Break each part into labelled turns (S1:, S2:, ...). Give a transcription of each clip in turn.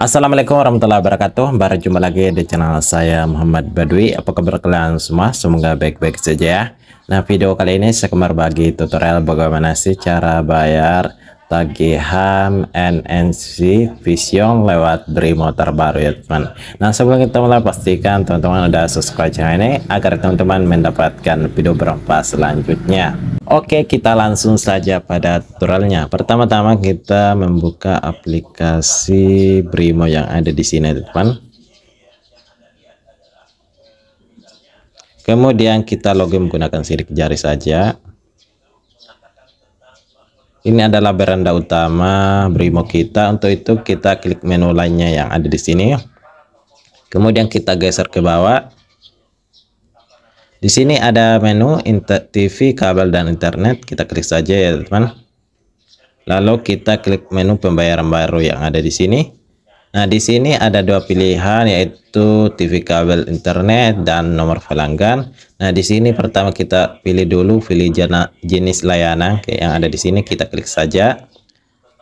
S1: Assalamualaikum warahmatullahi wabarakatuh Berjumpa lagi di channel saya Muhammad Badwi Apa kabar kalian semua? Semoga baik-baik saja ya Nah video kali ini saya akan berbagi tutorial bagaimana sih cara bayar tagihan NNC Vision lewat Brimo terbaru ya teman nah sebelum kita mulai pastikan teman-teman udah subscribe channel ini agar teman-teman mendapatkan video berapa selanjutnya Oke kita langsung saja pada tutorialnya pertama-tama kita membuka aplikasi Brimo yang ada di sini teman kemudian kita login menggunakan sidik jari saja ini adalah beranda utama Brimo kita untuk itu kita klik menu lainnya yang ada di sini kemudian kita geser ke bawah di sini ada menu inter TV kabel dan internet kita klik saja ya teman lalu kita klik menu pembayaran baru yang ada di sini Nah, di sini ada dua pilihan yaitu TV kabel internet dan nomor pelanggan. Nah, di sini pertama kita pilih dulu pilih jenis layanan kayak yang ada di sini kita klik saja.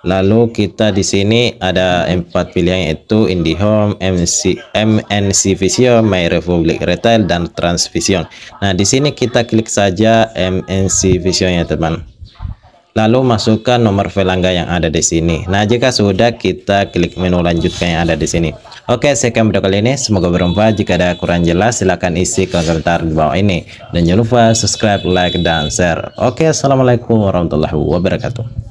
S1: Lalu kita di sini ada empat pilihan yaitu IndiHome, MNC, MNC Vision, My Republic Retail dan Transvision. Nah, di sini kita klik saja MNC Vision ya, teman lalu masukkan nomor pelanggan yang ada di sini nah jika sudah kita klik menu lanjutkan yang ada di sini oke sekian video kali ini semoga bermanfaat jika ada kurang jelas silahkan isi komentar di bawah ini dan jangan lupa subscribe like dan share oke assalamualaikum warahmatullahi wabarakatuh